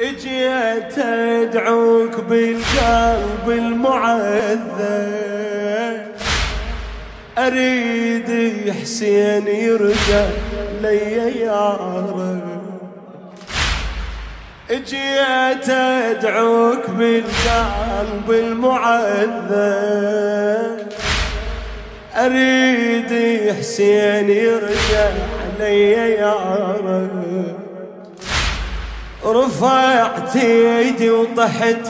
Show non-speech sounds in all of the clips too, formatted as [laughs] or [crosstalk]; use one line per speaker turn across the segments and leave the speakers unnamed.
اجيت ادعوك بالقلب المعذب اريد حسين يرجع لي يا رب اجيت ادعوك بالقلب المعذب اريد حسين يرجع لي يا رب رفعت ايدي وطحت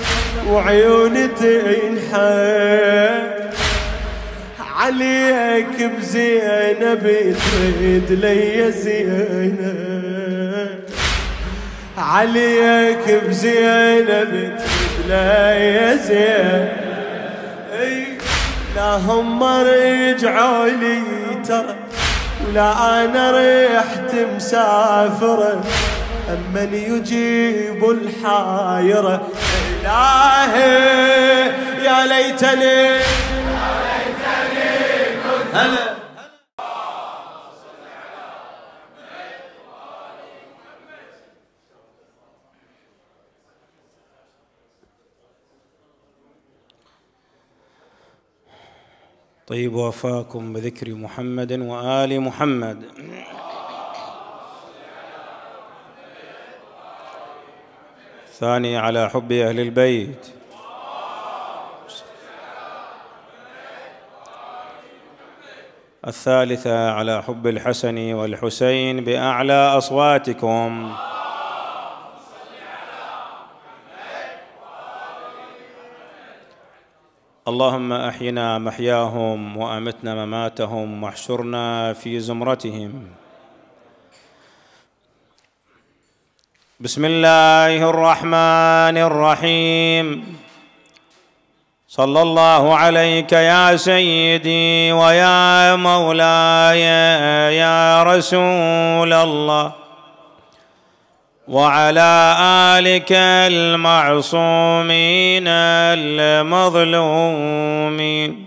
وعيوني تنحى عليك بزينب تريد لي زينب عليك بزينب تريد لي زينب لا هم رجعوا لي ترى ولا انا ريحت مسافره أمن يجيب الحايرة إلهي يا ليتني هلا
طيب وفاكم بذكر محمد وآل محمد الثاني على حب أهل البيت الثالثة على حب الحسن والحسين بأعلى أصواتكم اللهم أحينا محياهم وأمتنا مماتهم واحشرنا في زمرتهم بسم الله الرحمن الرحيم صلى الله عليك يا سيدي ويا مولاي يا رسول الله وعلى آلك المعصومين المظلومين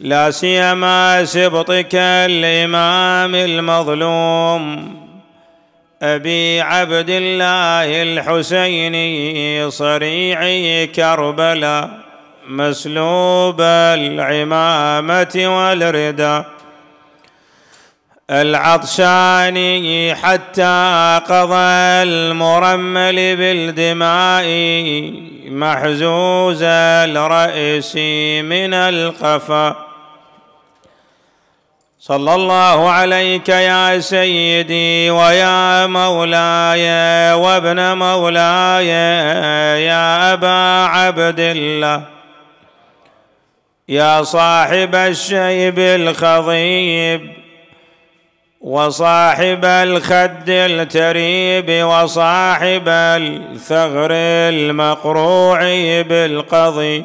لا سيما سبطك الإمام المظلوم أبي عبد الله الحسيني صريعي كربلاء مسلوب العمامة والردى العطشاني حتى قضى المرمل بالدماء محزوز الرأس من القفا صلى الله عليك يا سيدي ويا مولاي وابن مولاي يا ابا عبد الله يا صاحب الشيب الخضيب وصاحب الخد التريب وصاحب الثغر المقروع بالقضيب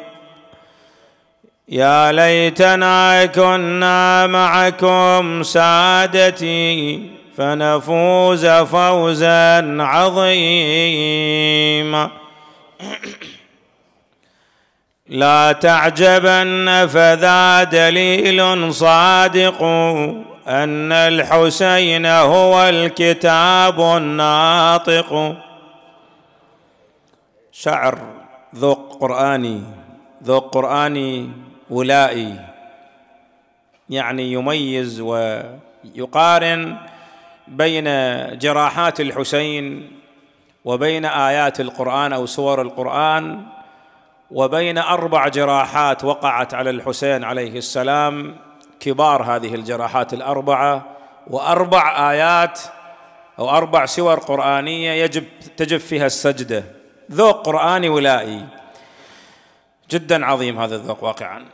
يا ليتنا كنا معكم سادتي فنفوز فوزا عظيما [clears throat] لا تعجبن فذا دليل صادق ان الحسين هو الكتاب الناطق شعر ذوق قراني ذوق قراني ولائي يعني يميز ويقارن بين جراحات الحسين وبين ايات القران او سور القران وبين اربع جراحات وقعت على الحسين عليه السلام كبار هذه الجراحات الاربعه واربع ايات او اربع سور قرانيه يجب تجب فيها السجده ذوق قراني ولائي جدا عظيم هذا الذوق واقعا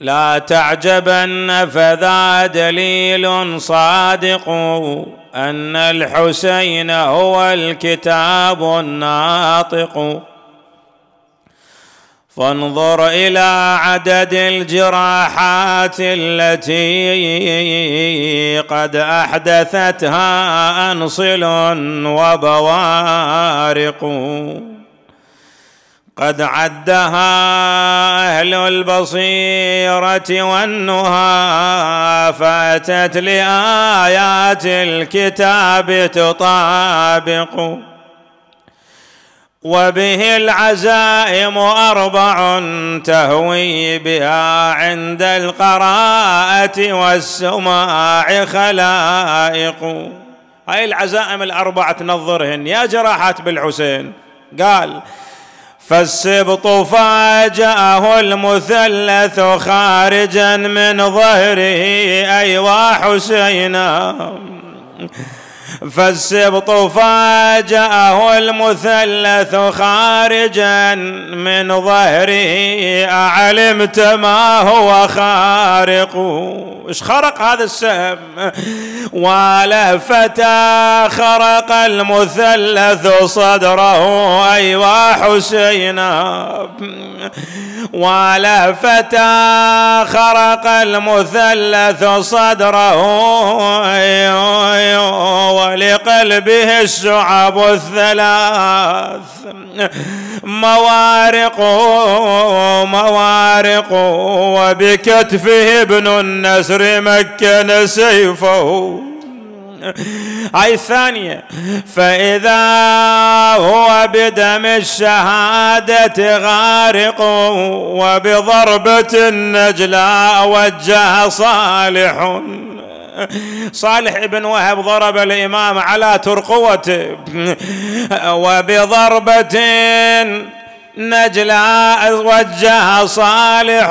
لا تعجبن فذا دليل صادق ان الحسين هو الكتاب الناطق فانظر الى عدد الجراحات التي قد احدثتها انصل وبوارق قد عدها اهل البصيره والنهى فاتت لايات الكتاب تطابق وبه العزائم اربع تهوي بها عند القراءه والسماع خلائق هاي العزائم الاربع تنظرهن يا جراحات بالحسين قال فالسبط فاجأه المثلث خارجا من ظهره أيوا حسينا فالسبط فاجأه المثلث خارجا من ظهره أعلمت ما هو خارق إيش خرق هذا السهم ولفتى خرق المثلث صدره أيوا حسينا ولفتى خرق المثلث صدره أيوة أيوة ولقلبه الشعب الثلاث موارق موارق وبكتفه ابن النسر مكن سيفه أي الثانية فإذا هو بدم الشهادة غارق وبضربة النجلاء وجه صالح صالح بن وهب ضرب الإمام على ترقوته وبضربة نجلاء وجه صالح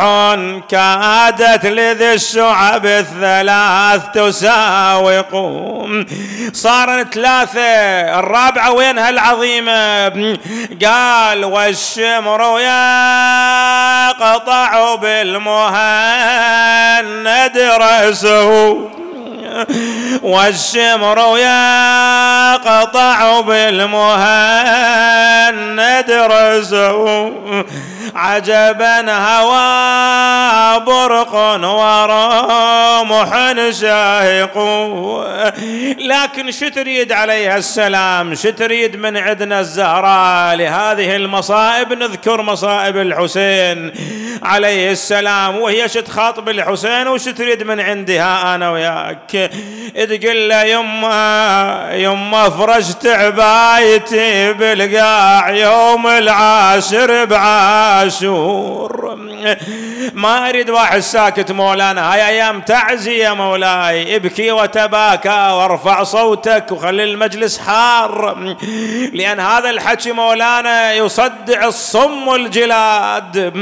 كادت لذي الشعب الثلاث تساوق صارت ثلاثة الرابعة وينها العظيمة قال والشمر يقطع بالمهند رأسه [laughs] والشمر يقطع بالمهند رزق عجبا هوى برق ورمح شاهق لكن شو تريد عليها السلام شو تريد من عندنا الزهراء لهذه المصائب نذكر مصائب الحسين عليه السلام وهي شو تخاطب الحسين وش تريد من عندها انا وياك تقول له يما يما فرجت عبايتي بالقاع يوم العاشر بعاد عاشور ما اريد واحد ساكت مولانا هاي ايام تعزي يا مولاي ابكي وتباكى وارفع صوتك وخلي المجلس حار لان هذا الحكي مولانا يصدع الصم الجلاد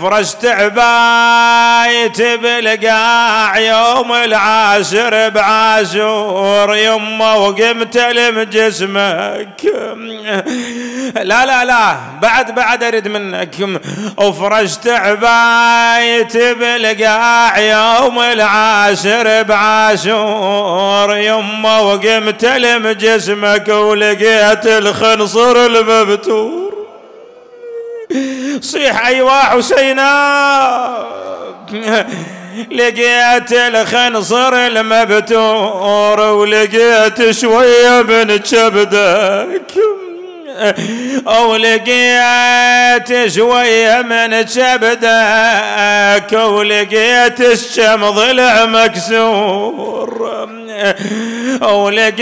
فرشت عبايت بالقاع يوم العاشر بعاشور يمه وقمت لم جسمك لا لا لا بعد بعد بارد منكم وفرشت عبايتي بالقاع يوم العاشر بعاشور يما وقمت لم جسمك ولقيت الخنصر المبتور صيح ايوا حسينا لقيت الخنصر المبتور ولقيت شوية من كبدك [laughs] ولقيت شوية من كبدك ولقيت الشم ضلع مكسور ولقيت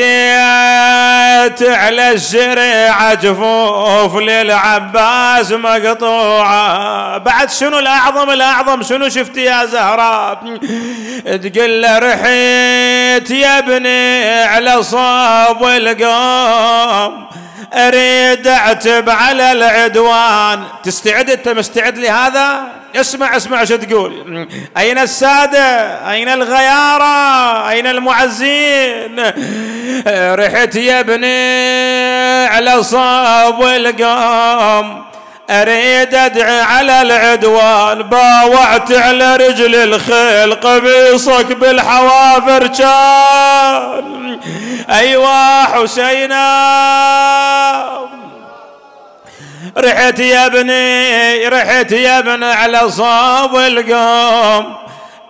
على الشريعة جفوف للعباس مقطوعة بعد شنو الأعظم الأعظم شنو شفتي يا زهراء تقول له رحيت يا ابني على صاب القوم اريد اعتب على العدوان تستعد انت مستعد لهذا اسمع اسمع شو تقول اين الساده اين الغياره اين المعزين رحت يا ابني على صاب القوم اريد ادعي على العدوان باوعت على رجل الخيل قميصك بالحوافر كان ايوا حسينا رحت يا ابني رحت يا ابني على صاب القوم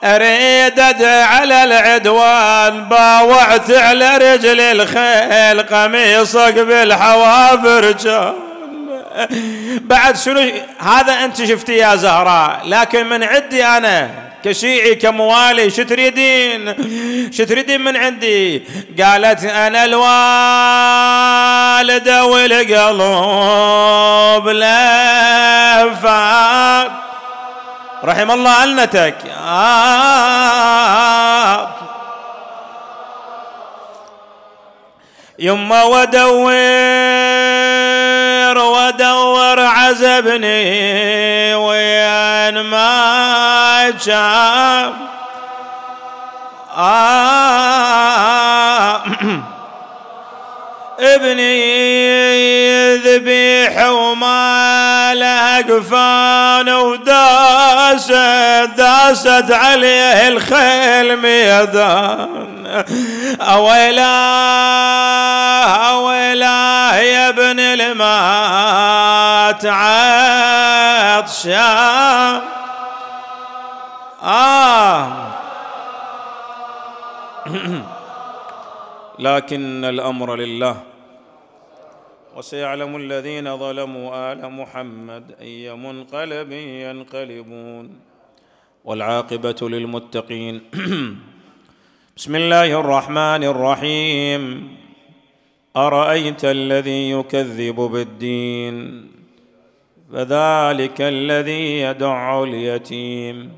اريد ادعي على العدوان باوعت على رجل الخيل قميصك بالحوافر كان [laughs] بعد شنو هذا انت شفتي يا زهراء لكن من عندي انا كشيعي كموالي شو تريدين شو تريدين من عندي قالت انا الوالده والقلب لفات رحم الله ألنتك آه يما ودور وادور عزبني وين ما جاب آه [clears throat] ابني ذبيح وما له قفان ودار داست داست عليه الخيل ميدان أويلاه أويلاه يا ابن المات عطشان آه [clears throat] لكن الأمر لله وسيعلم الذين ظلموا آل محمد أي منقلب ينقلبون والعاقبة للمتقين [clears throat] بسم الله الرحمن الرحيم أرأيت الذي يكذب بالدين فذلك الذي يدع اليتيم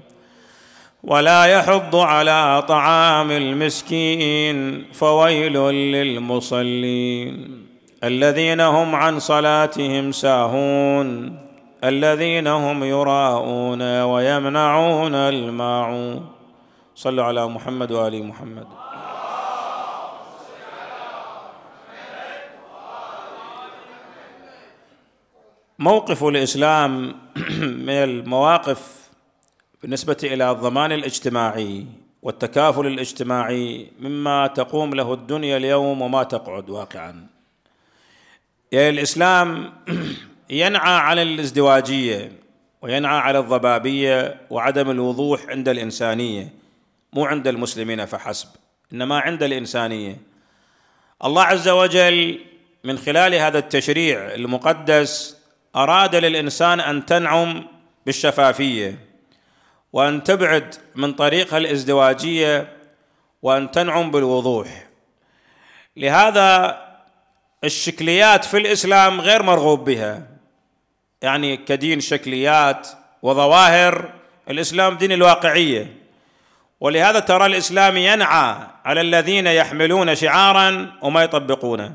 ولا يحض على طعام المسكين فويل للمصلين الذين هم عن صلاتهم ساهون الذين هم يراءون ويمنعون الماعون صلوا على محمد وآل محمد موقف الاسلام [clears throat] من المواقف بالنسبه الى الضمان الاجتماعي والتكافل الاجتماعي مما تقوم له الدنيا اليوم وما تقعد واقعا الإسلام [clears throat] ينعى على الازدواجية وينعى على الضبابية وعدم الوضوح عند الإنسانية مو عند المسلمين فحسب إنما عند الإنسانية الله عز وجل من خلال هذا التشريع المقدس أراد للإنسان أن تنعم بالشفافية وأن تبعد من طريقها الازدواجية وأن تنعم بالوضوح لهذا الشكليات في الاسلام غير مرغوب بها يعني كدين شكليات وظواهر الاسلام دين الواقعيه ولهذا ترى الاسلام ينعى على الذين يحملون شعارا وما يطبقونه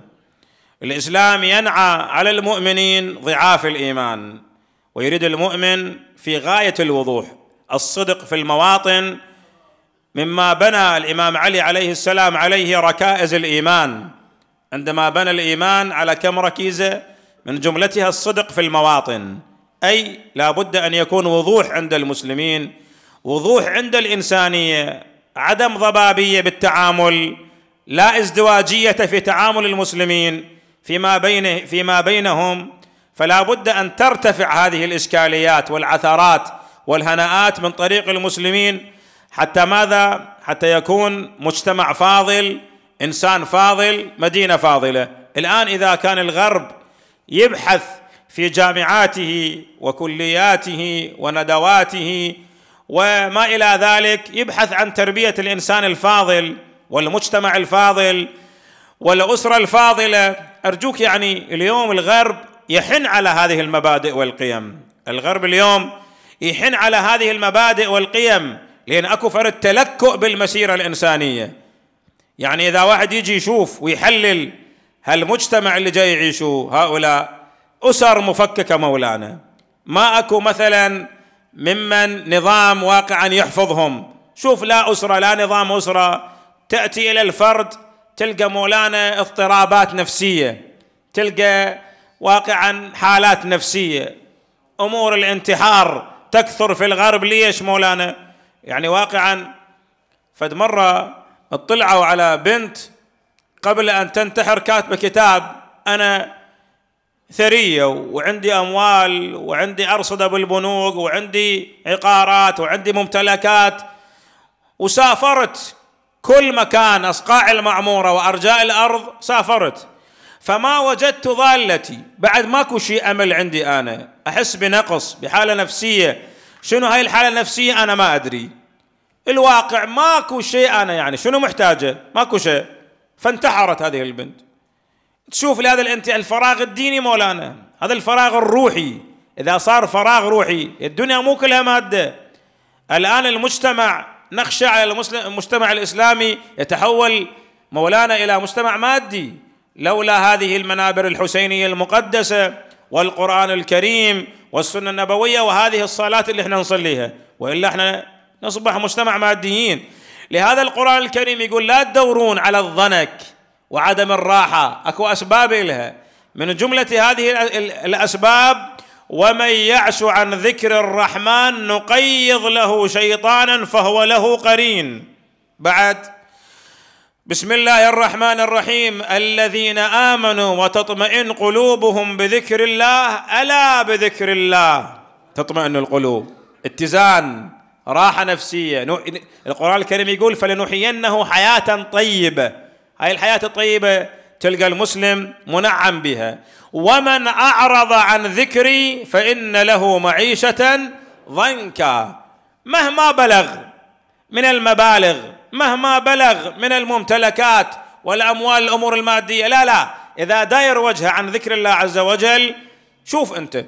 الاسلام ينعى على المؤمنين ضعاف الايمان ويريد المؤمن في غايه الوضوح الصدق في المواطن مما بنى الامام علي عليه السلام عليه ركائز الايمان عندما بنى الايمان على كم ركيزه من جملتها الصدق في المواطن اي لا بد ان يكون وضوح عند المسلمين وضوح عند الانسانيه عدم ضبابيه بالتعامل لا ازدواجيه في تعامل المسلمين فيما بينه فيما بينهم فلا بد ان ترتفع هذه الاشكاليات والعثرات والهناءات من طريق المسلمين حتى ماذا حتى يكون مجتمع فاضل انسان فاضل مدينه فاضله الان اذا كان الغرب يبحث في جامعاته وكلياته وندواته وما الى ذلك يبحث عن تربيه الانسان الفاضل والمجتمع الفاضل والاسره الفاضله ارجوك يعني اليوم الغرب يحن على هذه المبادئ والقيم الغرب اليوم يحن على هذه المبادئ والقيم لان اكو فرد تلكؤ بالمسيره الانسانيه يعني اذا واحد يجي يشوف ويحلل هالمجتمع اللي جاي يعيشوا هؤلاء اسر مفككه مولانا ما اكو مثلا ممن نظام واقعا يحفظهم شوف لا اسره لا نظام اسره تاتي الى الفرد تلقى مولانا اضطرابات نفسيه تلقى واقعا حالات نفسيه امور الانتحار تكثر في الغرب ليش مولانا يعني واقعا فد مره اطلعوا على بنت قبل أن تنتحر كاتبة كتاب أنا ثرية وعندي أموال وعندي أرصدة بالبنوك وعندي عقارات وعندي ممتلكات وسافرت كل مكان أصقاع المعمورة وأرجاء الأرض سافرت فما وجدت ضالتي بعد ماكو شيء أمل عندي أنا أحس بنقص بحالة نفسية شنو هاي الحالة النفسية أنا ما أدري الواقع ماكو شيء انا يعني شنو محتاجه؟ ماكو شيء فانتحرت هذه البنت تشوف لهذا الانت الفراغ الديني مولانا هذا الفراغ الروحي اذا صار فراغ روحي الدنيا مو كلها ماده الان المجتمع نخشى على المسلم المجتمع الاسلامي يتحول مولانا الى مجتمع مادي لولا هذه المنابر الحسينيه المقدسه والقران الكريم والسنه النبويه وهذه الصلاه اللي احنا نصليها والا احنا نصبح مجتمع ماديين لهذا القرآن الكريم يقول لا تدورون على الضنك وعدم الراحة أكو أسباب لها من جملة هذه الأسباب ومن يعش عن ذكر الرحمن نقيض له شيطانا فهو له قرين بعد بسم الله الرحمن الرحيم الذين امنوا وتطمئن قلوبهم بذكر الله الا بذكر الله تطمئن القلوب اتزان راحة نفسية القرآن الكريم يقول فلنحيينه حياة طيبة هاي الحياة الطيبة تلقى المسلم منعم بها ومن أعرض عن ذكري فإن له معيشة ضنكا مهما بلغ من المبالغ مهما بلغ من الممتلكات والأموال الأمور المادية لا لا إذا داير وجهه عن ذكر الله عز وجل شوف أنت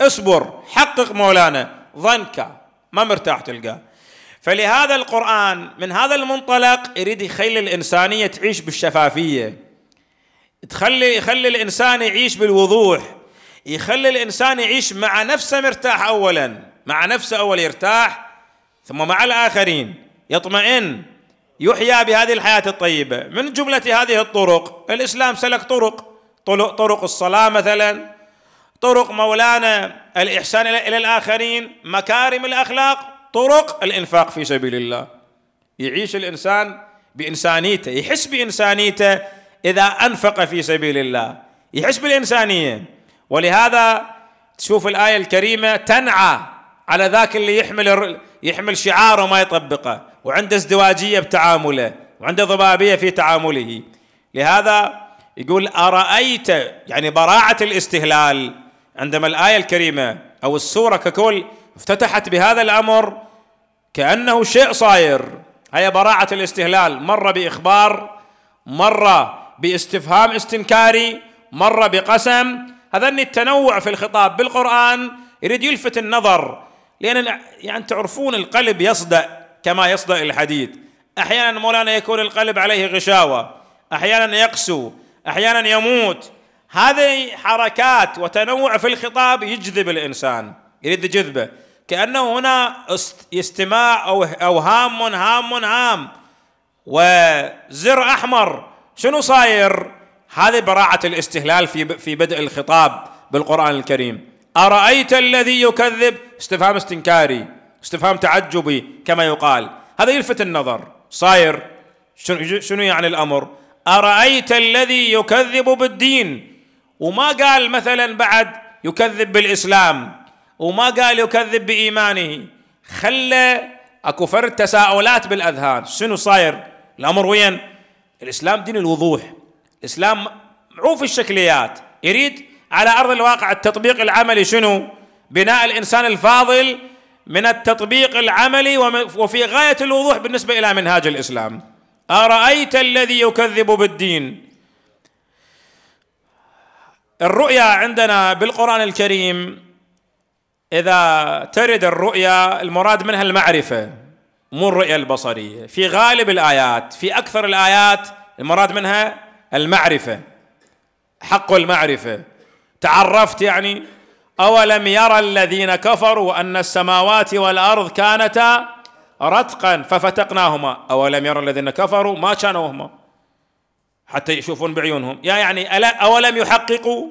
اصبر حقق مولانا ظنك ما مرتاح تلقاه فلهذا القرآن من هذا المنطلق يريد يخلي الإنسانية تعيش بالشفافية تخلي يخلي الإنسان يعيش بالوضوح يخلي الإنسان يعيش مع نفسه مرتاح أولا مع نفسه أول يرتاح ثم مع الآخرين يطمئن يحيا بهذه الحياة الطيبة من جملة هذه الطرق الإسلام سلك طرق طرق الصلاة مثلا طرق مولانا الإحسان إلى الآخرين مكارم الأخلاق طرق الإنفاق في سبيل الله يعيش الإنسان بإنسانيته يحس بإنسانيته إذا أنفق في سبيل الله يحس بالإنسانية ولهذا تشوف الآية الكريمة تنعى على ذاك اللي يحمل يحمل شعاره ما يطبقه وعنده ازدواجية بتعامله وعنده ضبابية في تعامله لهذا يقول أرأيت يعني براعة الاستهلال عندما الايه الكريمه او السوره ككل افتتحت بهذا الامر كانه شيء صاير هي براعه الاستهلال مره باخبار مره باستفهام استنكاري مره بقسم هذا التنوع في الخطاب بالقران يريد يلفت النظر لان يعني تعرفون القلب يصدأ كما يصدأ الحديد احيانا مولانا يكون القلب عليه غشاوه احيانا يقسو احيانا يموت هذه حركات وتنوع في الخطاب يجذب الإنسان يريد جذبه كأنه هنا استماع أو, هام هام هام وزر أحمر شنو صاير هذه براعة الاستهلال في, في بدء الخطاب بالقرآن الكريم أرأيت الذي يكذب استفهام استنكاري استفهام تعجبي كما يقال هذا يلفت النظر صاير شنو يعني الأمر أرأيت الذي يكذب بالدين وما قال مثلا بعد يكذب بالاسلام وما قال يكذب بايمانه خلى اكو فرد تساؤلات بالاذهان شنو صاير الامر وين الاسلام دين الوضوح الاسلام معروف الشكليات يريد على ارض الواقع التطبيق العملي شنو بناء الانسان الفاضل من التطبيق العملي وفي غايه الوضوح بالنسبه الى منهاج الاسلام ارايت الذي يكذب بالدين الرؤيا عندنا بالقرآن الكريم إذا ترد الرؤيا المراد منها المعرفة مو الرؤيا البصرية في غالب الآيات في أكثر الآيات المراد منها المعرفة حق المعرفة تعرفت يعني أولم يرى الذين كفروا أن السماوات والأرض كانتا رتقا ففتقناهما أولم يرى الذين كفروا ما كانوا هما حتى يشوفون بعيونهم يا يعني ألا أولم يحققوا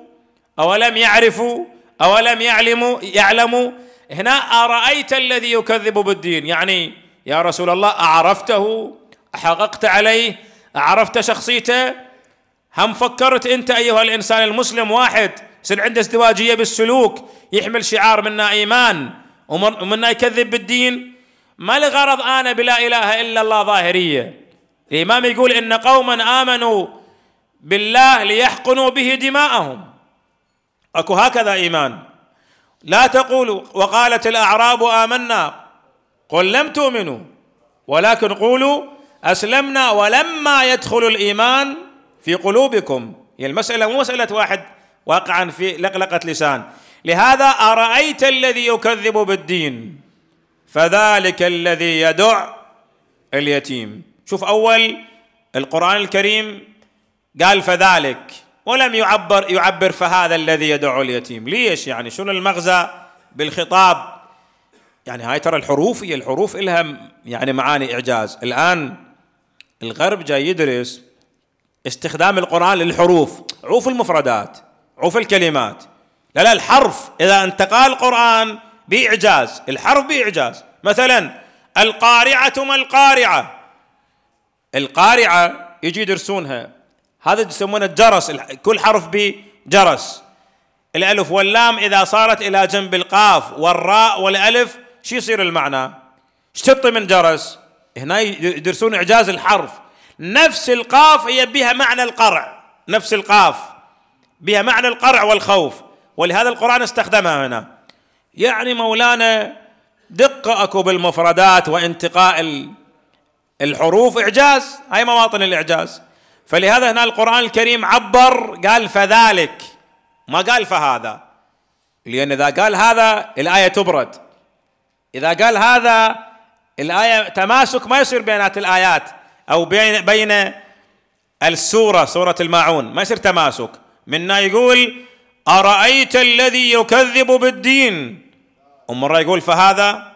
أولم يعرفوا أولم يعلموا يعلموا هنا أرأيت الذي يكذب بالدين يعني يا رسول الله أعرفته حققت عليه أعرفت شخصيته هم فكرت أنت أيها الإنسان المسلم واحد يصير عنده ازدواجية بالسلوك يحمل شعار منا إيمان ومنا يكذب بالدين ما لغرض أنا بلا إله إلا الله ظاهرية الإمام يقول إن قوما آمنوا بالله ليحقنوا به دماءهم أكو هكذا إيمان لا تقولوا وقالت الأعراب آمنا قل لم تؤمنوا ولكن قولوا أسلمنا ولما يدخل الإيمان في قلوبكم هي المسألة مو مسألة واحد واقعا في لقلقة لسان لهذا أرأيت الذي يكذب بالدين فذلك الذي يدع اليتيم شوف أول القرآن الكريم قال فذلك ولم يعبر يعبر فهذا الذي يدعو اليتيم ليش يعني شنو المغزى بالخطاب يعني هاي ترى الحروف هي الحروف إلها يعني معاني إعجاز الآن الغرب جاي يدرس استخدام القرآن للحروف عوف المفردات عوف الكلمات لا لا الحرف إذا انتقال القرآن بإعجاز الحرف بإعجاز مثلا القارعة ما القارعة القارعة يجي يدرسونها هذا يسمونه الجرس كل حرف جرس الألف واللام إذا صارت إلى جنب القاف والراء والألف شو يصير المعنى شتطي من جرس هنا يدرسون إعجاز الحرف نفس القاف هي بها معنى القرع نفس القاف بها معنى القرع والخوف ولهذا القرآن استخدمها هنا يعني مولانا دقة أكو بالمفردات وانتقاء الحروف إعجاز هاي مواطن الإعجاز فلهذا هنا القرآن الكريم عبر قال فذلك ما قال فهذا لأن إذا قال هذا الآية تبرد إذا قال هذا الآية تماسك ما يصير بينات الآيات أو بين بين السورة سورة الماعون ما يصير تماسك منا يقول أرأيت الذي يكذب بالدين ومرة يقول فهذا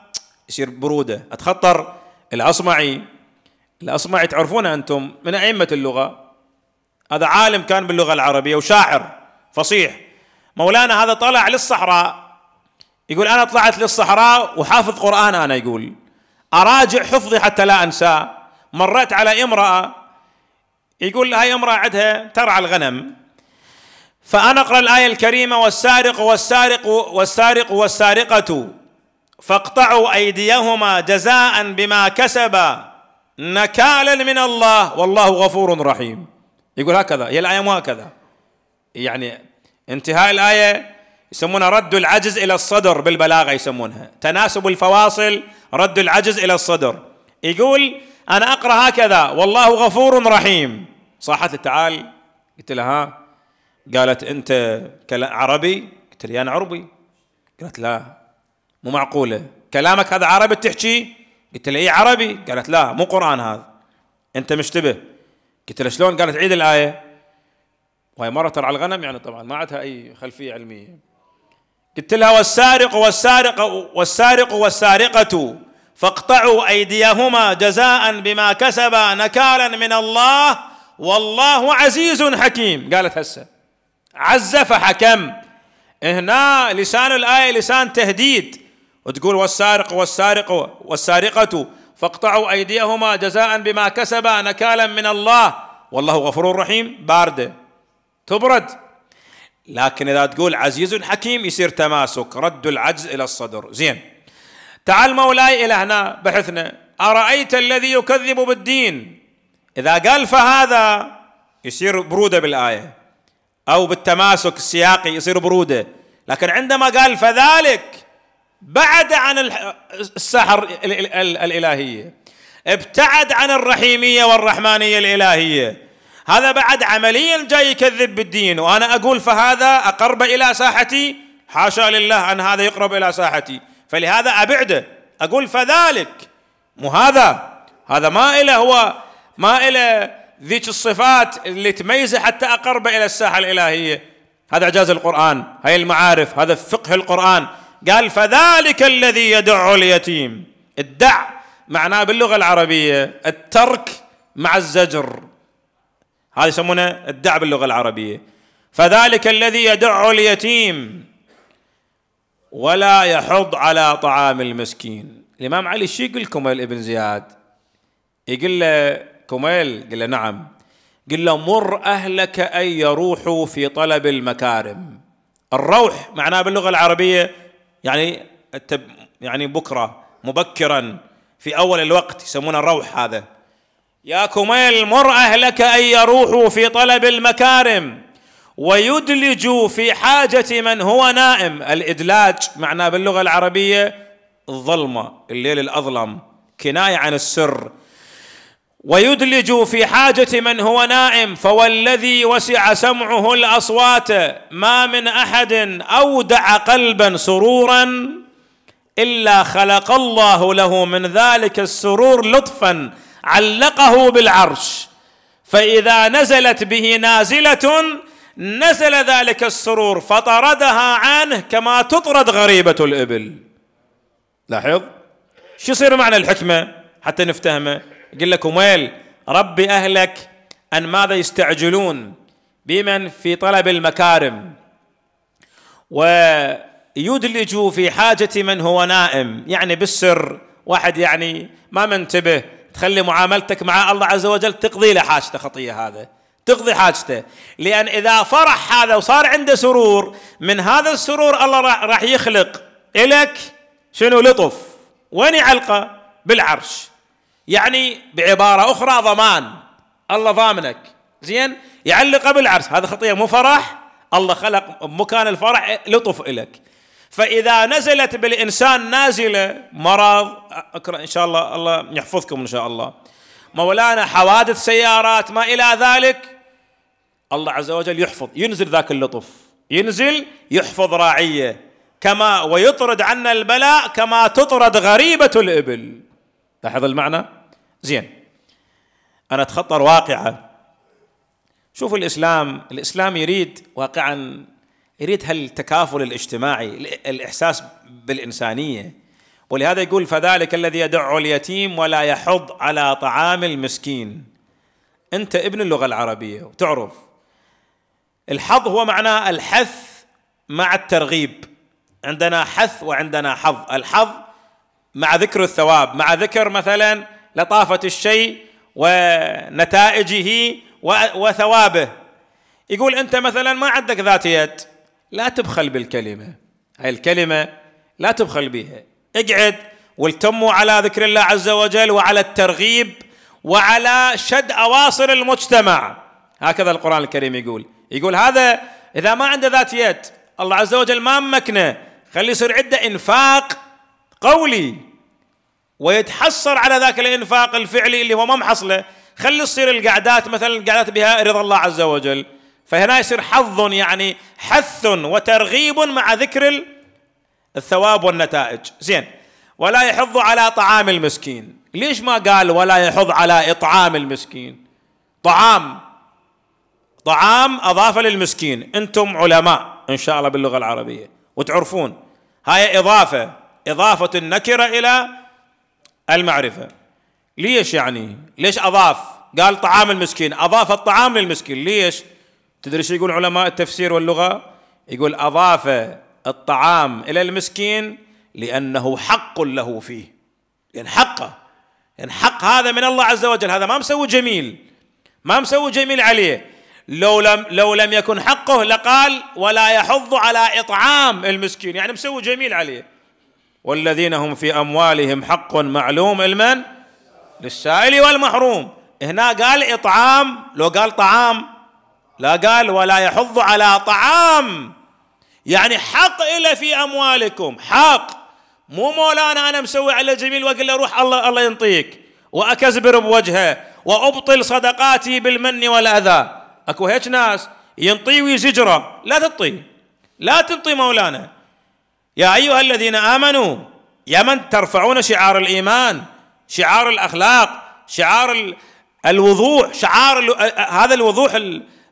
يصير برودة أتخطر الأصمعي الأصمعي تعرفون أنتم من أئمة اللغة هذا عالم كان باللغة العربية وشاعر فصيح مولانا هذا طلع للصحراء يقول أنا طلعت للصحراء وحافظ قرآن أنا يقول أراجع حفظي حتى لا أنساه مريت على امرأة يقول هاي امرأة عندها ترعى الغنم فأنا أقرأ الآية الكريمة والسارق والسارق والسارق والسارقة فاقطعوا أيديهما جزاء بما كسبا نكالا من الله والله غفور رحيم يقول هكذا هي الآية مو هكذا يعني انتهاء الآية يسمونها رد العجز إلى الصدر بالبلاغة يسمونها تناسب الفواصل رد العجز إلى الصدر يقول أنا أقرأ هكذا والله غفور رحيم صاحت تعال قلت لها ها قالت أنت عربي قلت لي أنا عربي قالت لا مو معقولة كلامك هذا عربي تحكي قلت لها إيه عربي قالت لا مو قرآن هذا أنت مشتبه قلت لها شلون قالت عيد الآية وهي مرة ترى على الغنم يعني طبعا ما عندها أي خلفية علمية قلت لها والسارق والسارق والسارق والسارقة فاقطعوا أيديهما جزاء بما كسبا نكالا من الله والله عزيز حكيم قالت هسه عز فحكم هنا لسان الآية لسان تهديد وتقول والسارق والسارق والسارقة فاقطعوا أيديهما جزاء بما كسبا نكالا من الله والله غفور رحيم باردة تبرد لكن إذا تقول عزيز حكيم يصير تماسك رد العجز إلى الصدر زين تعال مولاي إلى هنا بحثنا أرأيت الذي يكذب بالدين إذا قال فهذا يصير برودة بالآية أو بالتماسك السياقي يصير برودة لكن عندما قال فذلك بعد عن السحر الالهيه ابتعد عن الرحيميه والرحمانيه الالهيه هذا بعد عمليا جاي يكذب بالدين وانا اقول فهذا اقرب الى ساحتي حاشا لله ان هذا يقرب الى ساحتي فلهذا ابعده اقول فذلك مو هذا هذا ما إله هو ما إله ذيك الصفات اللي تميزه حتى أقربه إلى الساحة الإلهية هذا إعجاز القرآن هاي المعارف هذا فقه القرآن قال فذلك الذي يدع اليتيم الدع معناه باللغة العربية الترك مع الزجر هذا يسمونه الدع باللغة العربية فذلك الذي يدع اليتيم ولا يحض على طعام المسكين الإمام علي شي يقول كميل ابن زياد يقول له كميل قال له نعم قل له مر أهلك أن يروحوا في طلب المكارم الروح معناه باللغة العربية يعني يعني بكرة مبكرا في أول الوقت يسمونه الروح هذا يا كميل مر أهلك أن يروحوا في طلب المكارم ويدلجوا في حاجة من هو نائم الإدلاج معناه باللغة العربية الظلمة الليل الأظلم كناية عن السر ويدلج في حاجة من هو نائم فوالذي وسع سمعه الأصوات ما من أحد أودع قلبا سرورا إلا خلق الله له من ذلك السرور لطفا علقه بالعرش فإذا نزلت به نازلة نزل ذلك السرور فطردها عنه كما تطرد غريبة الإبل لاحظ شو يصير معنى الحكمة حتى نفتهمه يقول لك ويل ربي أهلك أن ماذا يستعجلون بمن في طلب المكارم ويدلج في حاجة من هو نائم يعني بالسر واحد يعني ما منتبه تخلي معاملتك مع الله عز وجل تقضي له حاجته خطية هذا تقضي حاجته لأن إذا فرح هذا وصار عنده سرور من هذا السرور الله راح يخلق إلك شنو لطف وين يعلقه بالعرش يعني بعبارة أخرى ضمان الله ضامنك زين يعلق بالعرس هذا خطية مو فرح الله خلق مكان الفرح لطف إلك فإذا نزلت بالإنسان نازلة مرض إن شاء الله الله يحفظكم إن شاء الله مولانا حوادث سيارات ما إلى ذلك الله عز وجل يحفظ ينزل ذاك اللطف ينزل يحفظ راعيه كما ويطرد عنا البلاء كما تطرد غريبة الإبل لاحظ المعنى زين أنا أتخطر واقعة شوف الإسلام الإسلام يريد واقعا يريد هالتكافل الاجتماعي الإحساس بالإنسانية ولهذا يقول فذلك الذي يدع اليتيم ولا يحض على طعام المسكين أنت ابن اللغة العربية وتعرف الحظ هو معناه الحث مع الترغيب عندنا حث وعندنا حظ الحظ مع ذكر الثواب مع ذكر مثلا لطافه الشيء ونتائجه وثوابه يقول انت مثلا ما عندك ذات يد لا تبخل بالكلمه هاي الكلمه لا تبخل بها اقعد والتموا على ذكر الله عز وجل وعلى الترغيب وعلى شد اواصر المجتمع هكذا القران الكريم يقول يقول هذا اذا ما عنده ذات يد الله عز وجل ما مكنه خلي يصير عنده انفاق قولي ويتحسر على ذاك الانفاق الفعلي اللي هو ما محصله خلي تصير القعدات مثلا القعدات بها رضا الله عز وجل فهنا يصير حظ يعني حث وترغيب مع ذكر الثواب والنتائج زين ولا يحض على طعام المسكين ليش ما قال ولا يحض على إطعام المسكين طعام طعام أضاف للمسكين أنتم علماء إن شاء الله باللغة العربية وتعرفون هاي إضافة إضافة النكرة إلى المعرفة ليش يعني ليش أضاف قال طعام المسكين أضاف الطعام للمسكين ليش تدري شو يقول علماء التفسير واللغة يقول أضاف الطعام إلى المسكين لأنه حق له فيه لأن يعني حقه لأن يعني حق هذا من الله عز وجل هذا ما مسوي جميل ما مسوي جميل عليه لو لم لو لم يكن حقه لقال ولا يحض على إطعام المسكين يعني مسوي جميل عليه والذين هم في أموالهم حق معلوم لمن؟ للسائل والمحروم هنا قال إطعام لو قال طعام لا قال ولا يحض على طعام يعني حق إلى في أموالكم حق مو مولانا أنا مسوي على جميل وأقول له روح الله الله ينطيك وأكزبر بوجهه وأبطل صدقاتي بالمن والأذى أكو هيك ناس ينطي ويزجره لا تنطي لا تنطي مولانا يا ايها الذين امنوا يا من ترفعون شعار الايمان شعار الاخلاق شعار الوضوح شعار هذا الوضوح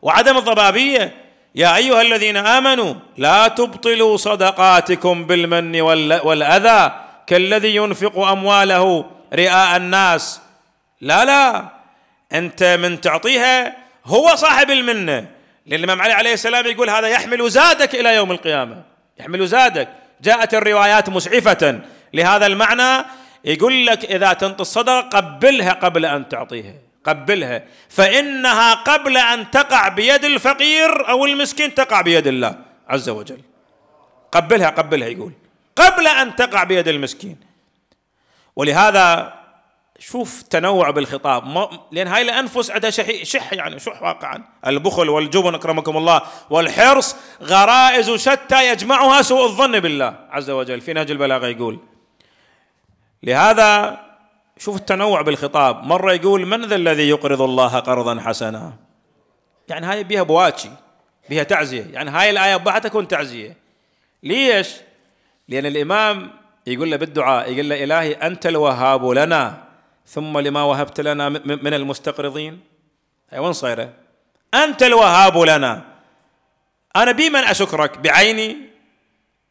وعدم الضبابيه يا ايها الذين امنوا لا تبطلوا صدقاتكم بالمن والاذى كالذي ينفق امواله رئاء الناس لا لا انت من تعطيها هو صاحب المنه لان الامام علي عليه السلام يقول هذا يحمل زادك الى يوم القيامه يحمل زادك جاءت الروايات مسعفة لهذا المعنى يقول لك إذا تنط الصدقة قبلها قبل أن تعطيها قبلها فإنها قبل أن تقع بيد الفقير أو المسكين تقع بيد الله عز وجل قبلها قبلها يقول قبل أن تقع بيد المسكين ولهذا شوف تنوع بالخطاب ما لان هاي الانفس عندها شح يعني شح واقعا البخل والجبن اكرمكم الله والحرص غرائز شتى يجمعها سوء الظن بالله عز وجل في نهج البلاغه يقول لهذا شوف التنوع بالخطاب مره يقول من ذا الذي يقرض الله قرضا حسنا يعني هاي بها بواكي بها تعزيه يعني هاي الايه بعد تكون تعزيه ليش؟ لان الامام يقول له بالدعاء يقول له الهي انت الوهاب لنا ثم لما وهبت لنا من المستقرضين أي وين صايره؟ انت الوهاب لنا انا بمن اشكرك بعيني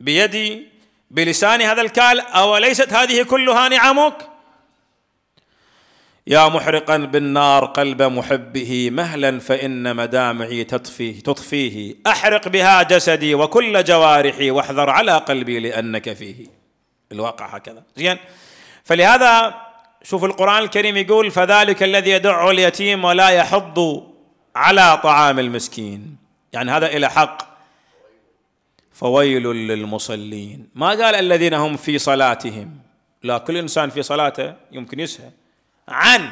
بيدي بلساني هذا الكال أو ليست هذه كلها نعمك؟ يا محرقا بالنار قلب محبه مهلا فان مدامعي تطفيه تطفيه احرق بها جسدي وكل جوارحي واحذر على قلبي لانك فيه الواقع هكذا زين فلهذا شوف القرآن الكريم يقول فذلك الذي يدع اليتيم ولا يحض على طعام المسكين يعني هذا إلى حق فويل للمصلين ما قال الذين هم في صلاتهم لا كل إنسان في صلاته يمكن يسهى عن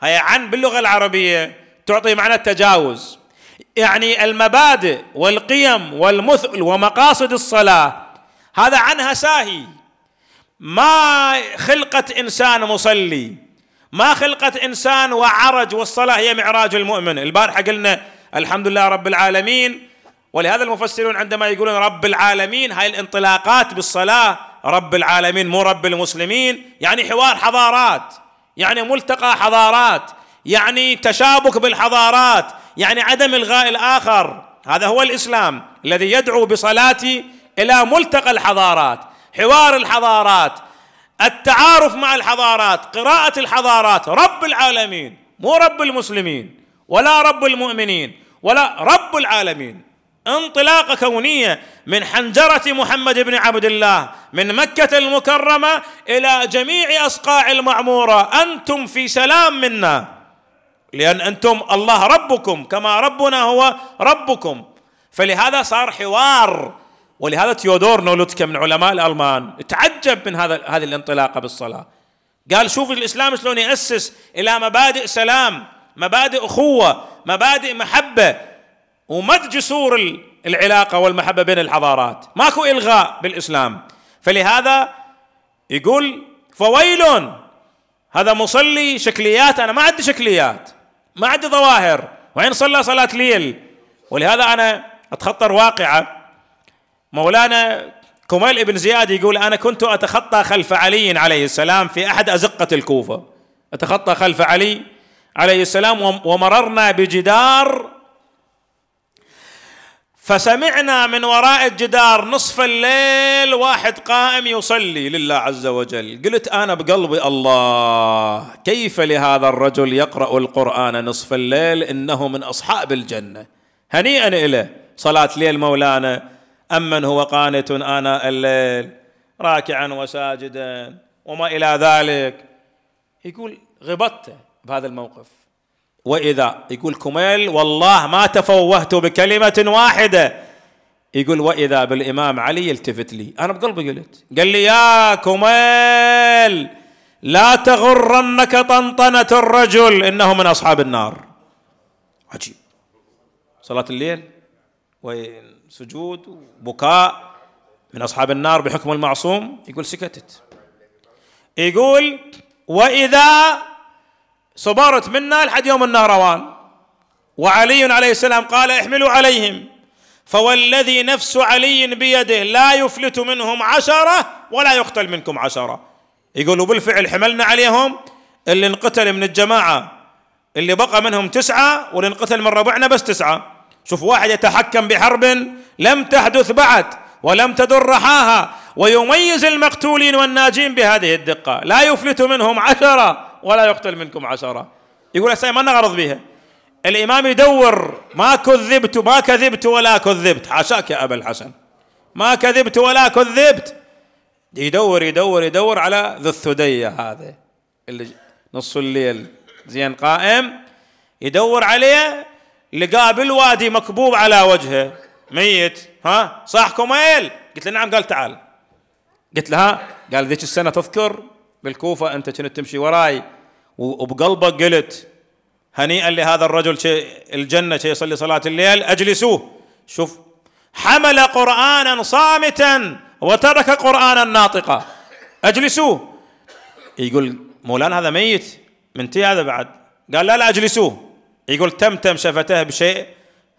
هي عن باللغة العربية تعطي معنى التجاوز يعني المبادئ والقيم والمثل ومقاصد الصلاة هذا عنها ساهي ما خلقت إنسان مصلي ما خلقت إنسان وعرج والصلاة هي معراج المؤمن البارحة قلنا الحمد لله رب العالمين ولهذا المفسرون عندما يقولون رب العالمين هاي الانطلاقات بالصلاة رب العالمين مو رب المسلمين يعني حوار حضارات يعني ملتقى حضارات يعني تشابك بالحضارات يعني عدم الغاء الآخر هذا هو الإسلام الذي يدعو بصلاتي إلى ملتقى الحضارات حوار الحضارات التعارف مع الحضارات قراءة الحضارات رب العالمين مو رب المسلمين ولا رب المؤمنين ولا رب العالمين انطلاقة كونية من حنجرة محمد بن عبد الله من مكة المكرمة إلى جميع أصقاع المعمورة أنتم في سلام منا لأن أنتم الله ربكم كما ربنا هو ربكم فلهذا صار حوار ولهذا تيودور نولوتكا من علماء الالمان تعجب من هذا هذه الانطلاقه بالصلاه قال شوف الاسلام شلون ياسس الى مبادئ سلام مبادئ اخوه مبادئ محبه ومد جسور العلاقه والمحبه بين الحضارات ماكو الغاء بالاسلام فلهذا يقول فويل هذا مصلي شكليات انا ما عندي شكليات ما عندي ظواهر وين صلى صلاه ليل ولهذا انا اتخطر واقعه مولانا كميل ابن زياد يقول أنا كنت أتخطى خلف علي عليه السلام في أحد أزقة الكوفة أتخطى خلف علي عليه السلام ومررنا بجدار فسمعنا من وراء الجدار نصف الليل واحد قائم يصلي لله عز وجل قلت انا بقلبي الله كيف لهذا الرجل يقرا القران نصف الليل انه من اصحاب الجنه هنيئا له صلاه ليل مولانا أم من هو قانت آناء الليل راكعا وساجدا وما إلى ذلك يقول غبطت بهذا الموقف وإذا يقول كميل والله ما تفوهت بكلمة واحدة يقول وإذا بالإمام علي يلتفت لي أنا بقلبي قلت قال لي يا كميل لا تغرنك طنطنة الرجل إنه من أصحاب النار عجيب صلاة الليل وين سجود وبكاء من أصحاب النار بحكم المعصوم يقول سكتت يقول وإذا صبرت منا لحد يوم النهروان وعلي عليه السلام قال احملوا عليهم فوالذي نفس علي بيده لا يفلت منهم عشرة ولا يقتل منكم عشرة يقول بالفعل حملنا عليهم اللي انقتل من الجماعة اللي بقى منهم تسعة واللي انقتل من ربعنا بس تسعة شوف واحد يتحكم بحرب لم تحدث بعد ولم تدر رحاها ويميز المقتولين والناجين بهذه الدقة لا يفلت منهم عشرة ولا يقتل منكم عشرة يقول ما نغرض بها الإمام يدور ما كذبت ما كذبت ولا كذبت عشاك يا أبا الحسن ما كذبت ولا كذبت يدور يدور يدور على ذو الثدية هذا اللي نص الليل زين قائم يدور عليه لقاه بالوادي مكبوب على وجهه ميت ها صح كوميل قلت له نعم قال تعال قلت له ها قال ذيك السنة تذكر بالكوفة أنت كنت تمشي وراي وبقلبك قلت هنيئا لهذا الرجل شي الجنة شي يصلي صلاة الليل أجلسوه شوف حمل قرآنا صامتا وترك قرآنا ناطقا أجلسوه يقول مولانا هذا ميت منتهي هذا بعد قال لا لا أجلسوه يقول تمتم شفته بشيء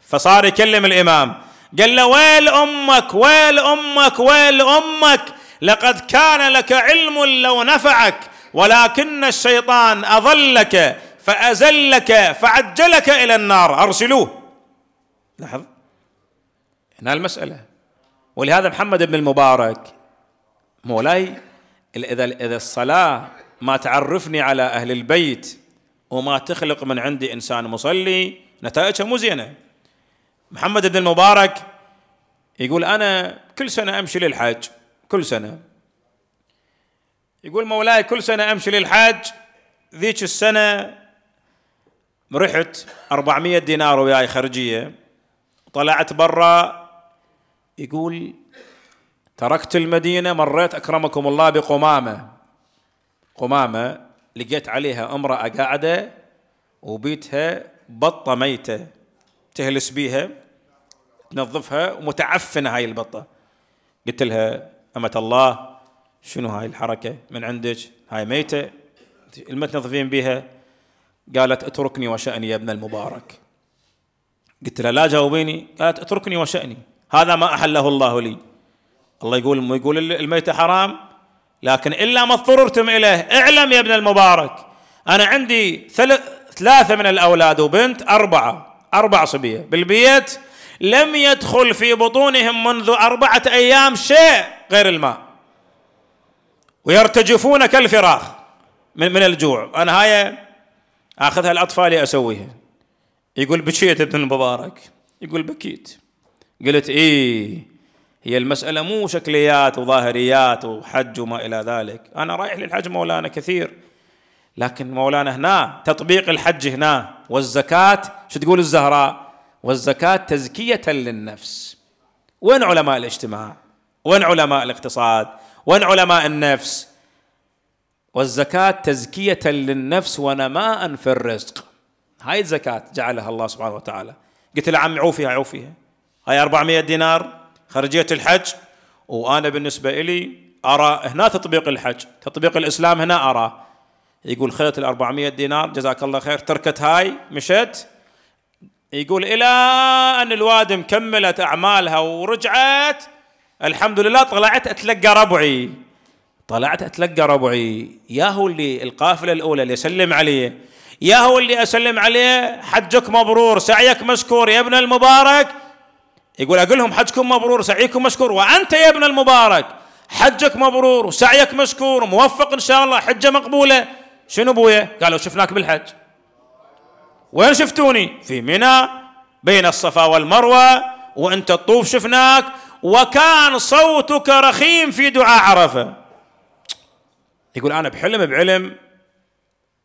فصار يكلم الامام قال له ويل امك ويل امك ويل امك لقد كان لك علم لو نفعك ولكن الشيطان اضلك فازلك فعجلك الى النار ارسلوه لاحظ هنا المساله ولهذا محمد بن المبارك مولاي اذا اذا الصلاه ما تعرفني على اهل البيت وما تخلق من عندي إنسان مصلي نتائجها مو زينة محمد بن المبارك يقول أنا كل سنة أمشي للحج كل سنة يقول مولاي كل سنة أمشي للحج ذيك السنة رحت 400 دينار وياي خرجية طلعت برا يقول تركت المدينة مريت أكرمكم الله بقمامة قمامة لقيت عليها امرأة قاعدة وبيتها بطة ميتة تهلس بيها تنظفها ومتعفنة هاي البطة قلت لها أمة الله شنو هاي الحركة من عندك هاي ميتة ما تنظفين بيها قالت اتركني وشأني يا ابن المبارك قلت لها لا جاوبيني قالت اتركني وشأني هذا ما أحله الله لي الله يقول يقول الميتة حرام لكن إلا ما اضطررتم إليه اعلم يا ابن المبارك أنا عندي ثلاثة من الأولاد وبنت أربعة أربع صبية بالبيت لم يدخل في بطونهم منذ أربعة أيام شيء غير الماء ويرتجفون كالفراخ من, من الجوع أنا هاي أخذها لأطفالي أسويها يقول بكيت ابن المبارك يقول بكيت قلت إيه هي المسألة مو شكليات وظاهريات وحج وما إلى ذلك أنا رايح للحج مولانا كثير لكن مولانا هنا تطبيق الحج هنا والزكاة شو تقول الزهراء والزكاة تزكية للنفس وين علماء الاجتماع وين علماء الاقتصاد وين علماء النفس والزكاة تزكية للنفس ونماء في الرزق هاي الزكاة جعلها الله سبحانه وتعالى قلت له عمي عوفيها عوفيها هاي 400 دينار خرجيه الحج وانا بالنسبه لي ارى هنا تطبيق الحج تطبيق الاسلام هنا أرى يقول خذت ال 400 دينار جزاك الله خير تركت هاي مشت يقول الى ان الوادم كملت اعمالها ورجعت الحمد لله طلعت اتلقى ربعي طلعت اتلقى ربعي يا هو اللي القافله الاولى اللي اسلم عليه يا هو اللي اسلم عليه حجك مبرور سعيك مشكور يا ابن المبارك يقول أقول لهم حجكم مبرور سعيكم مشكور وأنت يا ابن المبارك حجك مبرور وسعيك مشكور وموفق إن شاء الله حجة مقبولة شنو أبويا قالوا شفناك بالحج وين شفتوني في منى بين الصفا والمروة وأنت تطوف شفناك وكان صوتك رخيم في دعاء عرفة يقول أنا بحلم بعلم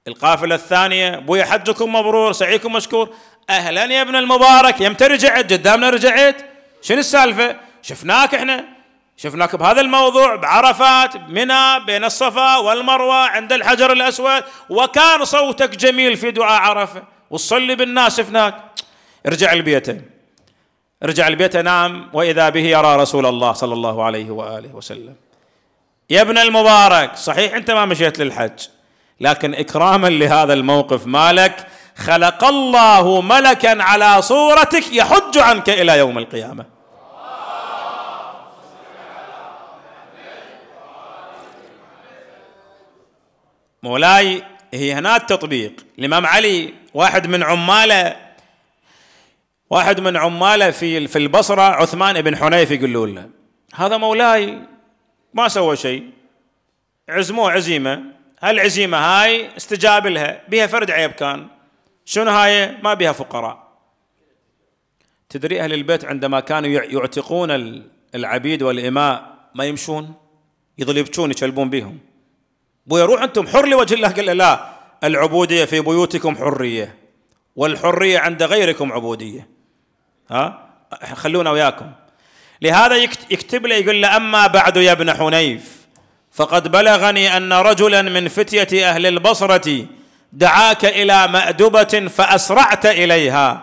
القافلة الثانية ابويا حجكم مبرور سعيكم مشكور اهلا يا ابن المبارك يمتى رجعت قدامنا رجعت شنو السالفه شفناك احنا شفناك بهذا الموضوع بعرفات بمنى بين الصفا والمروه عند الحجر الاسود وكان صوتك جميل في دعاء عرفه وتصلي بالناس شفناك ارجع لبيته ارجع البيت نام واذا به يرى رسول الله صلى الله عليه واله وسلم يا ابن المبارك صحيح انت ما مشيت للحج لكن اكراما لهذا الموقف مالك خلق الله ملكا على صورتك يحج عنك الى يوم القيامه مولاي هي هنا التطبيق الامام علي واحد من عماله واحد من عماله في في البصره عثمان بن حنيف يقول له هذا مولاي ما سوى شيء عزموه عزيمه هالعزيمه هاي استجاب لها بها فرد عيب كان شنو هاي ما بها فقراء تدري أهل البيت عندما كانوا يعتقون العبيد والإماء ما يمشون يظل يبكون يشلبون بهم بويا روح أنتم حر لوجه الله قال لا العبودية في بيوتكم حرية والحرية عند غيركم عبودية ها خلونا وياكم لهذا يكتب له يقول له أما بعد يا ابن حنيف فقد بلغني أن رجلا من فتية أهل البصرة دعاك الى مأدبة فاسرعت اليها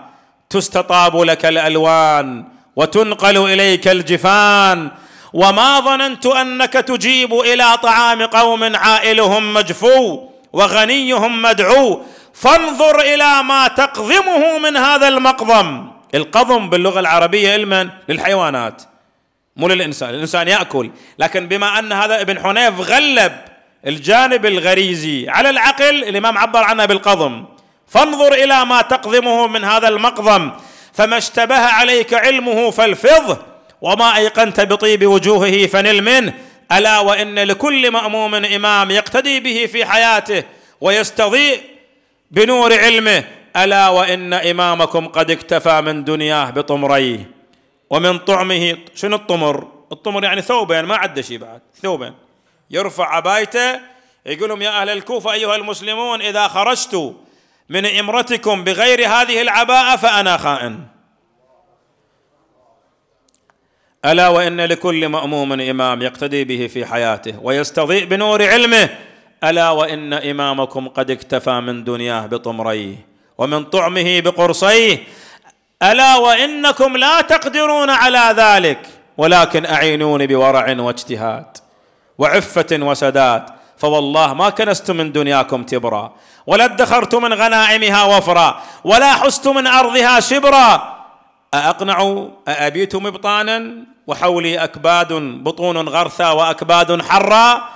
تستطاب لك الالوان وتنقل اليك الجفان وما ظننت انك تجيب الى طعام قوم عائلهم مجفو وغنيهم مدعو فانظر الى ما تقضمه من هذا المقضم القضم باللغه العربيه المن للحيوانات مو للانسان الانسان ياكل لكن بما ان هذا ابن حنيف غلب الجانب الغريزي على العقل الإمام عبر عنه بالقضم فانظر إلى ما تقضمه من هذا المقضم فما اشتبه عليك علمه فالفظ وما أيقنت بطيب وجوهه فنل منه ألا وإن لكل مأموم إمام يقتدي به في حياته ويستضيء بنور علمه ألا وإن إمامكم قد اكتفى من دنياه بطمريه ومن طعمه شنو الطمر الطمر يعني ثوبين ما عدا شيء بعد ثوبين يرفع عبايته يقول لهم يا أهل الكوفة أيها المسلمون إذا خرجت من إمرتكم بغير هذه العباءة فأنا خائن ألا وإن لكل مأموم إمام يقتدي به في حياته ويستضيء بنور علمه ألا وإن إمامكم قد اكتفى من دنياه بطمريه ومن طعمه بقرصيه ألا وإنكم لا تقدرون على ذلك ولكن أعينوني بورع واجتهاد وعفة وسداد فوالله ما كنست من دنياكم تبرا ولا ادخرت من غنائمها وفرا ولا حست من أرضها شبرا أأقنع أأبيت مبطانا وحولي أكباد بطون غرثى وأكباد حرا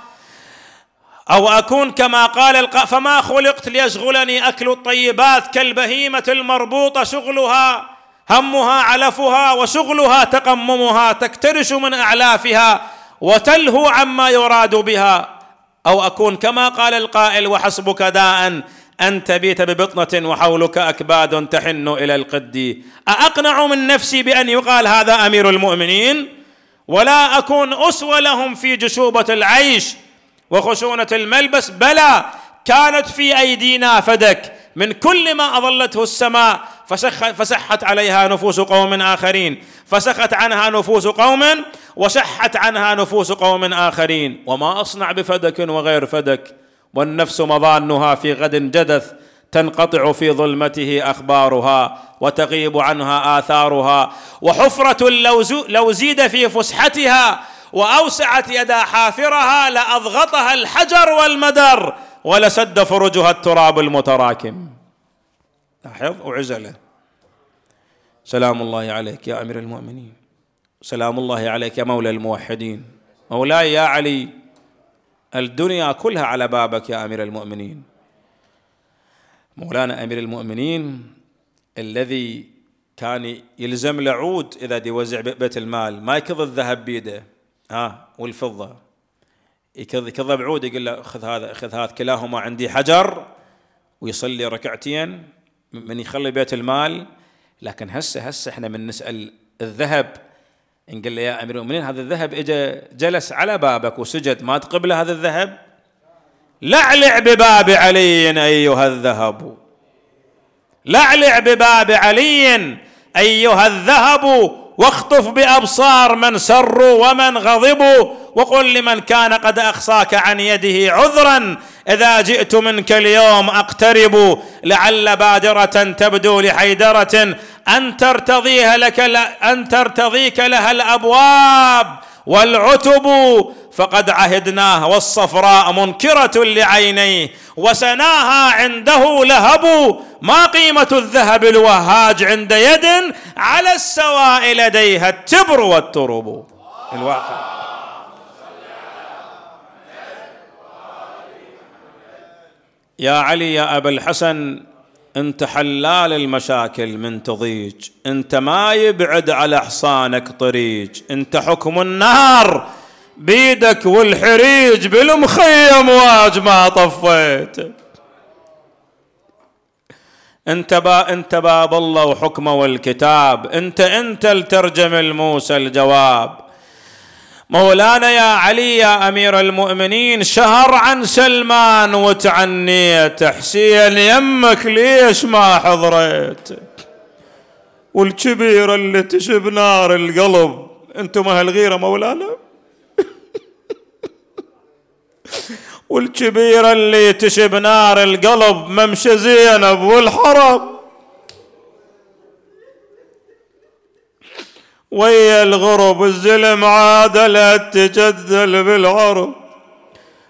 أو أكون كما قال الق... فما خلقت ليشغلني أكل الطيبات كالبهيمة المربوطة شغلها همها علفها وشغلها تقممها تكترش من أعلافها وتلهو عما يراد بها او اكون كما قال القائل وحسبك داء ان تبيت ببطنه وحولك اكباد تحن الى القد ااقنع من نفسي بان يقال هذا امير المؤمنين ولا اكون اسوه لهم في جشوبه العيش وخشونه الملبس بلى كانت في ايدينا فدك من كل ما اظلته السماء فسخ فسحت عليها نفوس قوم آخرين فسخت عنها نفوس قوم وسحت عنها نفوس قوم آخرين وما أصنع بفدك وغير فدك والنفس مظانها في غد جدث تنقطع في ظلمته أخبارها وتغيب عنها آثارها وحفرة لو, لو زيد في فسحتها وأوسعت يدا حافرها لأضغطها الحجر والمدر ولسد فرجها التراب المتراكم لاحظ وعزله سلام الله عليك يا امير المؤمنين سلام الله عليك يا مولى الموحدين مولاي يا علي الدنيا كلها على بابك يا امير المؤمنين مولانا امير المؤمنين الذي كان يلزم له عود اذا دي يوزع بيت المال ما يكض الذهب بيده ها والفضه يكض بعود يقول له خذ هذا خذ هذا كلاهما عندي حجر ويصلي ركعتين من يخلي بيت المال لكن هسه هسه احنا من نسال الذهب ان قال له يا امير المؤمنين هذا الذهب اجى جلس على بابك وسجد ما تقبله هذا الذهب لعلع بباب علي ايها الذهب لعلع بباب علي ايها الذهب واخطف بابصار من سروا ومن غضبوا وقل لمن كان قد اخصاك عن يده عذرا اذا جئت منك اليوم اقترب لعل بادره تبدو لحيدره ان ترتضيها لك ان ترتضيك لها الابواب والعتب فقد عهدناه والصفراء منكرة لعينيه وسناها عنده لهب ما قيمة الذهب الوهاج عند يد على السواء لديها التبر والترب الواقع يا علي يا أبا الحسن انت حلال المشاكل من تضيج انت ما يبعد على حصانك طريج انت حكم النار بيدك والحريج بالمخيم واج ما طفيت انت با انت باب الله وحكمه والكتاب انت انت الترجم الموسى الجواب مولانا يا علي يا امير المؤمنين شهر عن سلمان وتعنيت حسين يمك ليش ما حضرت والكبيره اللي تشب نار القلب انتم اهل غيره مولانا والكبير اللي تشب نار القلب ممشى زينب والحرم ويا الغرب الزلم عاد لا تجدل بالعرب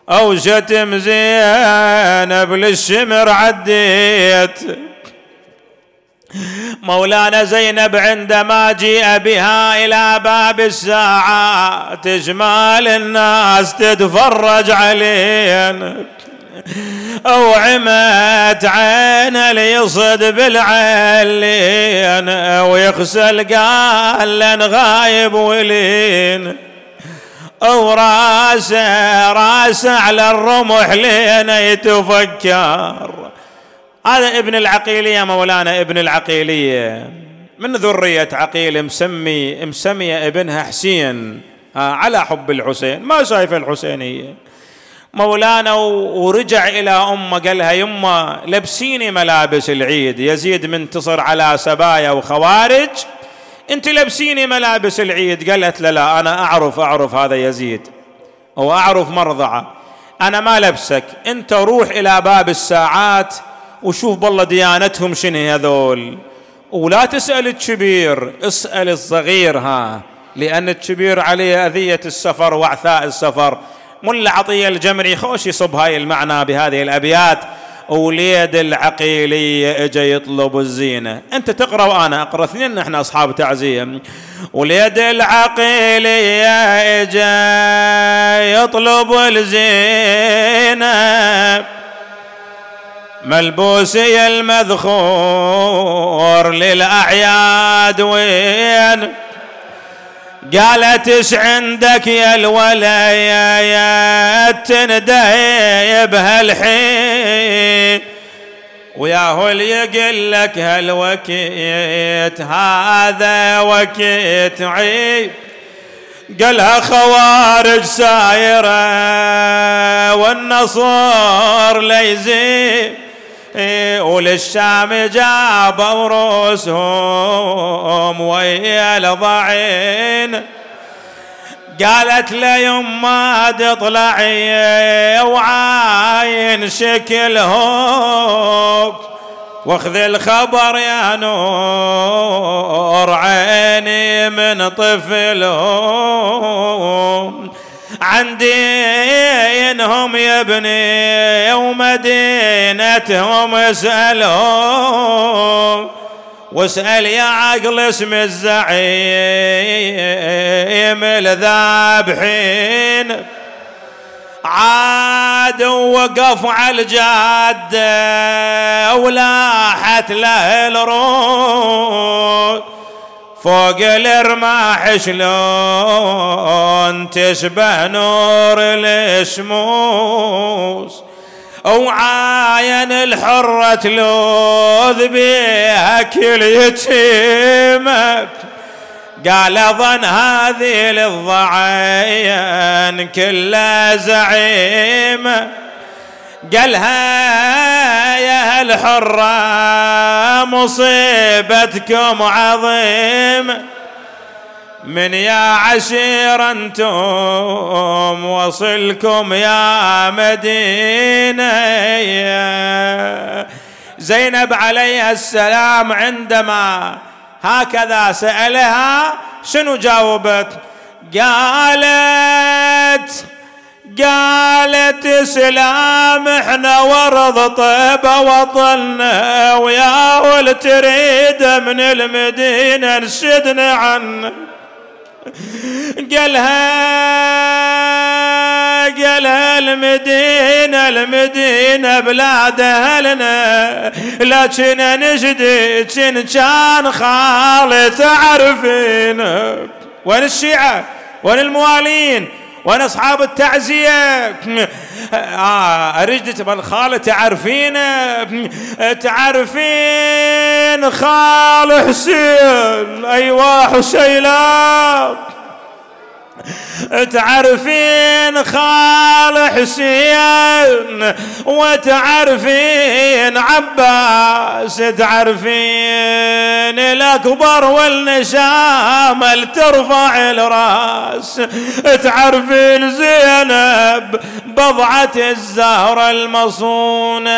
أو شتم زينب للشمر عديت مولانا زينب عندما جيء بها إلى باب الساعة تجمال الناس تتفرج علينا وعمت عينه ليصد بالعلين ويغسل قال لن غايب ولين وراسه راسه على الرمح لين يتفكر هذا ابن العقيلية مولانا ابن العقيلية من ذرية عقيل مسمي مسمية ابنها حسين آه، على حب الحسين ما شايف الحسينية مولانا ورجع إلى أمه قال لها يما لبسيني ملابس العيد يزيد منتصر على سبايا وخوارج انت لبسيني ملابس العيد قالت لا لا انا اعرف اعرف هذا يزيد واعرف مرضعه انا ما لبسك انت روح الى باب الساعات وشوف بالله ديانتهم شنو هذول ولا تسأل الكبير اسأل الصغير ها لأن الكبير عليه أذية السفر وعثاء السفر ملا عطية الجمري خوش يصب هاي المعنى بهذه الأبيات وليد العقيلية اجى يطلب الزينة انت تقرأ وانا اقرأ اثنين نحن اصحاب تعزية وليد العقيلية اجى يطلب الزينة ملبوسي المذخور للأعياد وين قالت اش عندك يا الولايات تندهي بهالحين وياهو اللي يقول لك هالوكيت هذا وكيت عيب قالها خوارج سايرة والنصر ليزيد وللشام جابوا رؤوسهم ويا لضعين قالت لي ما تطلعي وعاين شكلهم واخذ الخبر يا نور عيني من طفلهم عن دينهم يبني ومدينتهم اسألهم واسأل يا عقل اسم الزعيم الذابحين عاد وقف على الجادة ولاحت له الروح فوق الرماح شلون تشبه نور الشموس وعاين الحرة تلوذ بيها كل يتيمك قال اظن هذه للضعين كلها زعيمه قالها يا الحرة مصيبتكم عظيم من يا عشير انتم وصلكم يا مدينة زينب عليها السلام عندما هكذا سألها شنو جاوبت قالت قالت سلام احنا ورض طيب وطننا ويا ول تريد من المدينة نشدنا عن قالها قالها المدينة المدينة بلاد أهلنا لكن نجدك إن كان خالي تعرفين وين الشيعة وين الموالين وانا اصحاب التعزيه آه اريدك بالخاله خاله تعرفين تعرفين خال حسين ايوه حسين تعرفين خال حسين وتعرفين عباس تعرفين الأكبر والنشام ترفع الراس تعرفين زينب بضعة الزهرة المصونة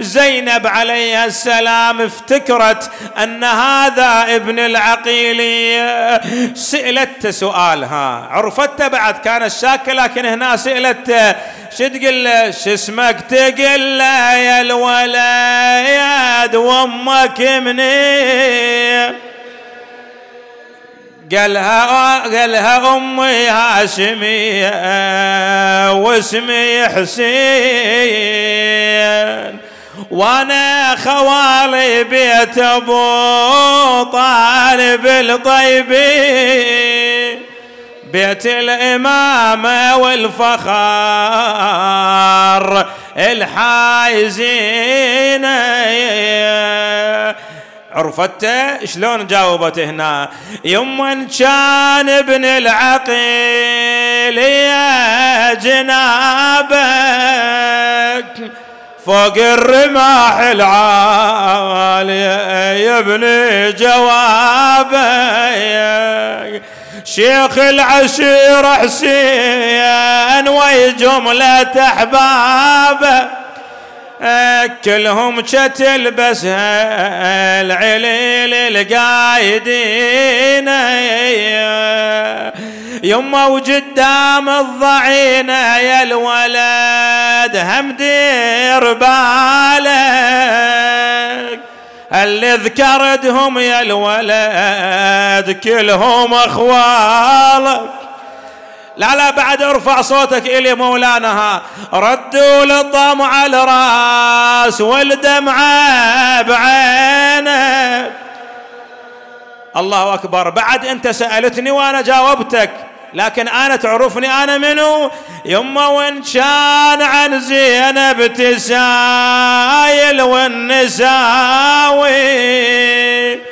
زينب عليها السلام افتكرت أن هذا ابن العقيلية سئلت سؤالها عرفته بعد كانت شاكة لكن هنا سئلت شو تقول له شو اسمك تقول له يا الولاد وامك منين قالها قالها امي هاشميه واسمي حسين وانا خوالي بيت ابو طالب الطيبين بيت الإمامة والفخار الحايزين عرفته شلون جاوبت هنا يمن كان ابن العقيل يا جنابك فوق الرماح العالية يا ابن جوابك شيخ العشير حسين وي جملة أحبابه كلهم تلبسها العليل القايدين يما وجدام الضعينة يا الولد هم دير بالك اللي ذكرتهم يا الولد كلهم اخوالك لا لا بعد ارفع صوتك إلي مولانا ردوا للطامع على الراس والدمعة بعينه الله أكبر بعد أنت سألتني وأنا جاوبتك لكن أنا تعرفني أنا منو يما وإن كان عن زينب تسايل والنساوي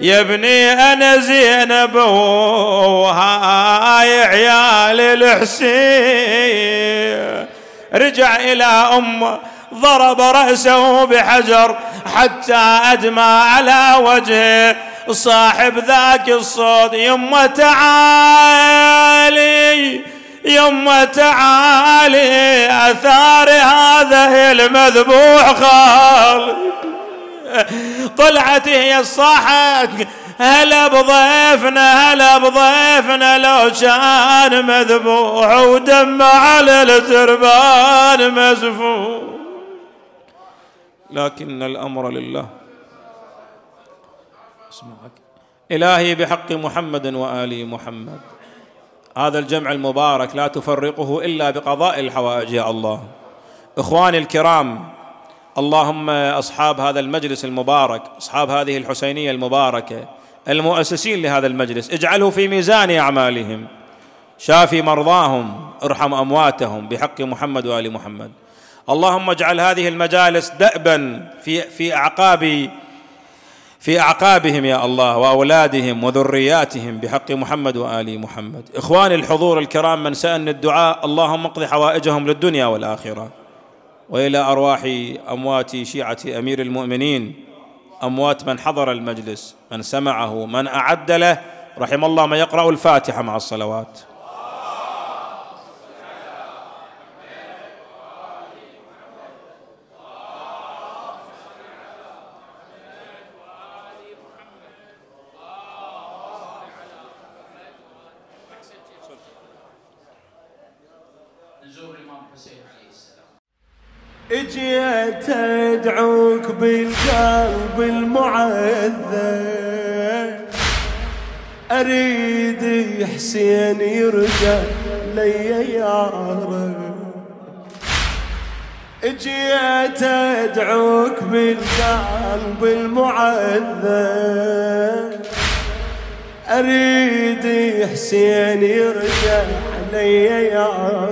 يا ابني انا زينب وهاي عيال الحسين رجع الى امه ضرب راسه بحجر حتى ادمى على وجهه صاحب ذاك الصوت يما تعالي يما تعالي اثار هذا المذبوح خالي [laughs] طلعت هي الصاحة هلا بضيفنا هلا بضيفنا لو كان مذبوح ودم على التربان مزفوح لكن الأمر لله اسمعك إلهي بحق محمد وآل محمد هذا الجمع المبارك لا تفرقه إلا بقضاء الحوائج يا الله إخواني الكرام اللهم اصحاب هذا المجلس المبارك اصحاب هذه الحسينيه المباركه المؤسسين لهذا المجلس اجعله في ميزان اعمالهم شافي مرضاهم ارحم امواتهم بحق محمد وال محمد اللهم اجعل هذه المجالس دأبا في في اعقاب في اعقابهم يا الله واولادهم وذرياتهم بحق محمد وال محمد اخواني الحضور الكرام من سالني الدعاء اللهم اقض حوائجهم للدنيا والاخره والى ارواح اموات شيعه امير المؤمنين اموات من حضر المجلس من سمعه من اعد له رحم الله من يقرا الفاتحه مع الصلوات اجيت ادعوك
بالقلب المعذب اريد حسين يرجع لي يا رب اجيت ادعوك بالقلب المعذب اريد حسين يرجع لي يا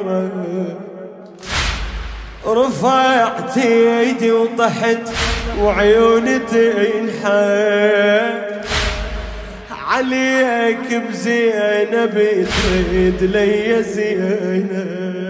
رب رفعت ايدي وطحت وعيوني تنحت عليك بزينب تريد لي زينب